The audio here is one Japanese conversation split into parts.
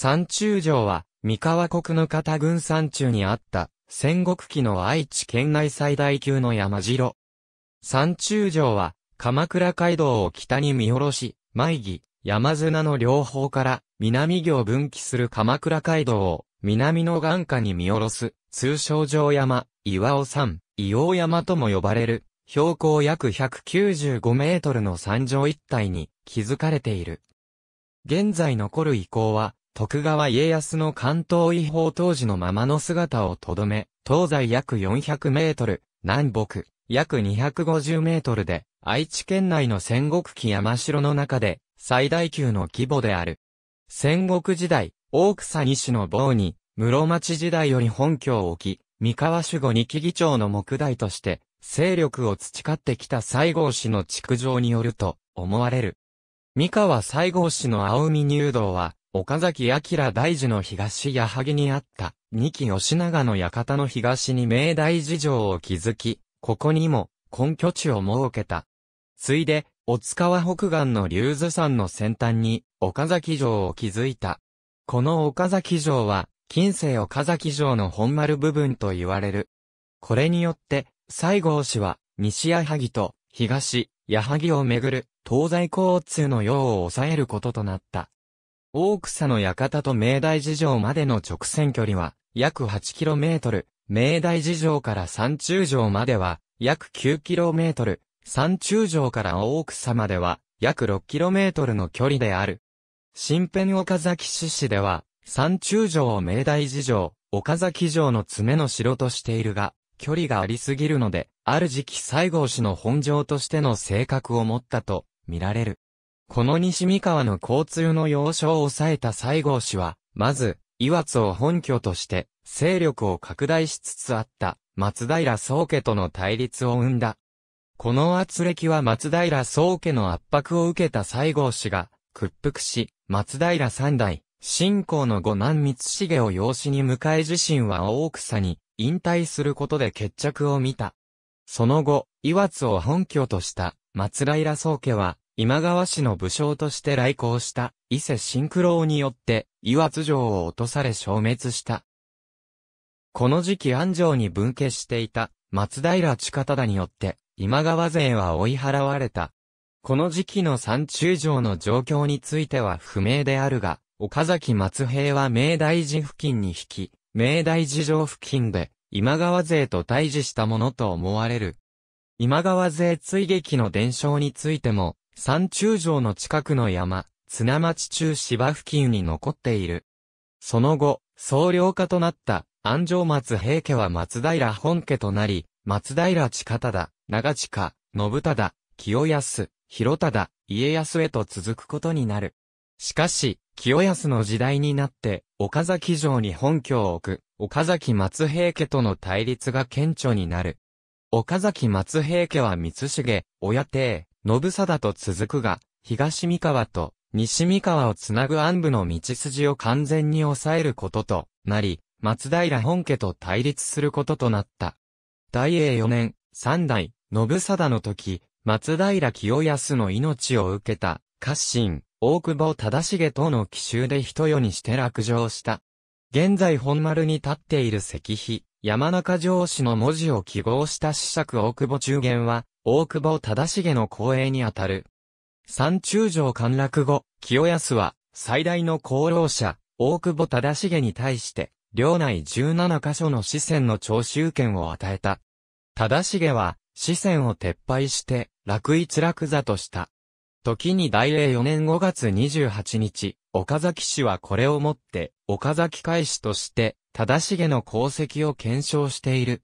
山中城は、三河国の方軍山中にあった、戦国期の愛知県内最大級の山城。山中城は、鎌倉街道を北に見下ろし、舞木、山砂の両方から、南行分岐する鎌倉街道を、南の眼下に見下ろす、通称城山、岩尾山、伊王山とも呼ばれる、標高約195メートルの山上一帯に、築かれている。現在残る遺構は、徳川家康の関東違法当時のままの姿をとどめ、東西約400メートル、南北約250メートルで、愛知県内の戦国期山城の中で、最大級の規模である。戦国時代、大草西の坊に、室町時代より本拠を置き、三河守護二木議長の木材として、勢力を培ってきた西郷氏の築城によると思われる。三河西郷氏の青海入道は、岡崎明大寺の東矢作にあった、二期吉永の館の東に明大寺城を築き、ここにも根拠地を設けた。ついで、大塚は北岸の竜頭山の先端に岡崎城を築いた。この岡崎城は、近世岡崎城の本丸部分と言われる。これによって、西郷氏は、西矢作と東矢作をめぐる東西交通の用を抑えることとなった。大草の館と明大寺城までの直線距離は約 8km、明大寺城から山中城までは約 9km、山中城から大草までは約 6km の距離である。新編岡崎市市では、山中城を明大寺城、岡崎城の爪の城としているが、距離がありすぎるので、ある時期西郷氏の本城としての性格を持ったと見られる。この西三河の交通の要所を抑えた西郷氏は、まず、岩津を本拠として、勢力を拡大しつつあった、松平宗家との対立を生んだ。この圧力は松平宗家の圧迫を受けた西郷氏が、屈服し、松平三代、信仰の五男光重を養子に迎え自身は大草に、引退することで決着を見た。その後、岩津を本拠とした、松平宗家は、今川氏の武将として来航した伊勢新九郎によって岩津城を落とされ消滅した。この時期安城に分家していた松平近忠によって今川勢は追い払われた。この時期の山中城の状況については不明であるが、岡崎松平は明大寺付近に引き、明大寺城付近で今川勢と対峙したものと思われる。今川勢追撃の伝承についても、山中城の近くの山、綱町中芝付近に残っている。その後、総領家となった安城松平家は松平本家となり、松平地方だ、長近、信忠、清康、広忠、家康へと続くことになる。しかし、清康の時代になって、岡崎城に本拠を置く、岡崎松平家との対立が顕著になる。岡崎松平家は三重、親帝、信貞と続くが、東三河と西三河をつなぐ安部の道筋を完全に抑えることとなり、松平本家と対立することとなった。大英4年、三代、信貞の時、松平清康の命を受けた、家臣、大久保忠重との奇襲で一夜にして落城した。現在本丸に立っている石碑、山中城氏の文字を記号した四尺大久保中元は、大久保忠重の公営にあたる。山中城陥落後、清安は、最大の功労者、大久保忠重に対して、領内17カ所の四川の徴収権を与えた。忠重は、四川を撤廃して、楽一楽座とした。時に大英4年5月28日、岡崎氏はこれをもって、岡崎開始として、忠重の功績を検証している。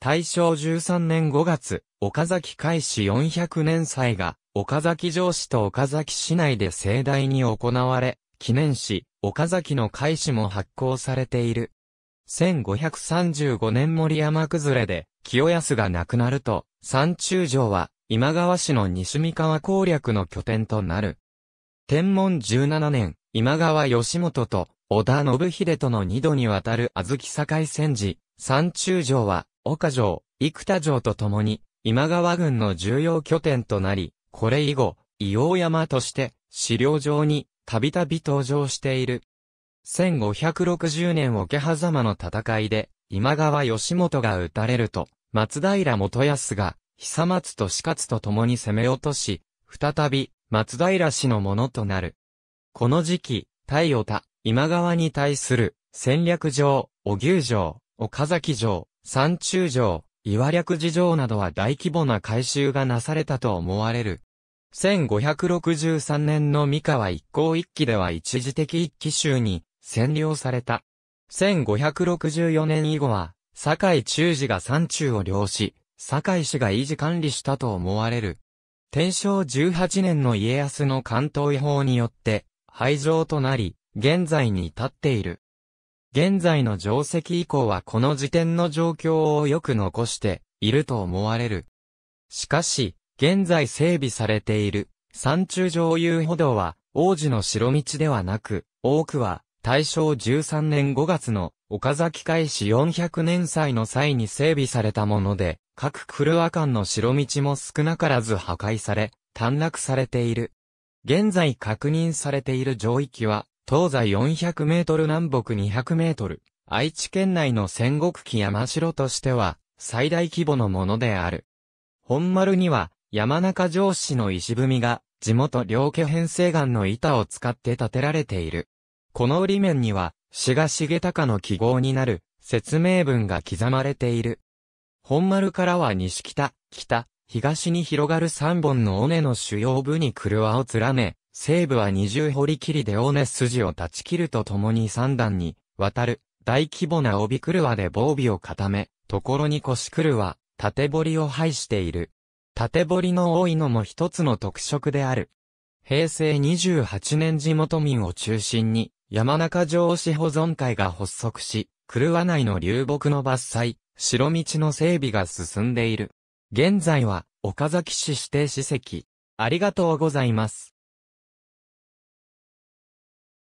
大正13年5月、岡崎開始400年祭が、岡崎城市と岡崎市内で盛大に行われ、記念し、岡崎の開始も発行されている。1535年森山崩れで、清安が亡くなると、山中城は、今川市の西三河攻略の拠点となる。天文17年、今川義元と織田信秀との二度にわたる小豆境戦時、山中城は、岡城、生田城と共に、今川軍の重要拠点となり、これ以後、伊王山として、資料上に、たびたび登場している。1560年桶狭間の戦いで、今川義元が撃たれると、松平元康が、久松と四勝と共に攻め落とし、再び、松平氏のものとなる。この時期、太陽田、今川に対する、戦略上、お牛城、岡崎城、山中城、岩略事情などは大規模な改修がなされたと思われる。1563年の三河一向一揆では一時的一揆州に占領された。1564年以後は、堺中寺が山中を領し、堺氏が維持管理したと思われる。天正18年の家康の関東違法によって、廃城となり、現在に至っている。現在の定石以降はこの時点の状況をよく残していると思われる。しかし、現在整備されている山中上遊歩道は王子の城道ではなく、多くは大正13年5月の岡崎開始400年祭の際に整備されたもので、各古和間の城道も少なからず破壊され、短絡されている。現在確認されている上域は、東西400メートル南北200メートル、愛知県内の戦国期山城としては、最大規模のものである。本丸には、山中城市の石踏みが、地元両家編成岩の板を使って建てられている。この裏面には、志賀重隆の記号になる、説明文が刻まれている。本丸からは西北、北、東に広がる三本の尾根の主要部に車を連ね、西部は二重堀切りで大根筋を断ち切るとともに三段に、渡る、大規模な帯車で防備を固め、ところに腰車、縦堀を配している。縦堀の多いのも一つの特色である。平成28年地元民を中心に、山中城市保存会が発足し、車内の流木の伐採、白道の整備が進んでいる。現在は、岡崎市指定史跡。ありがとうございます。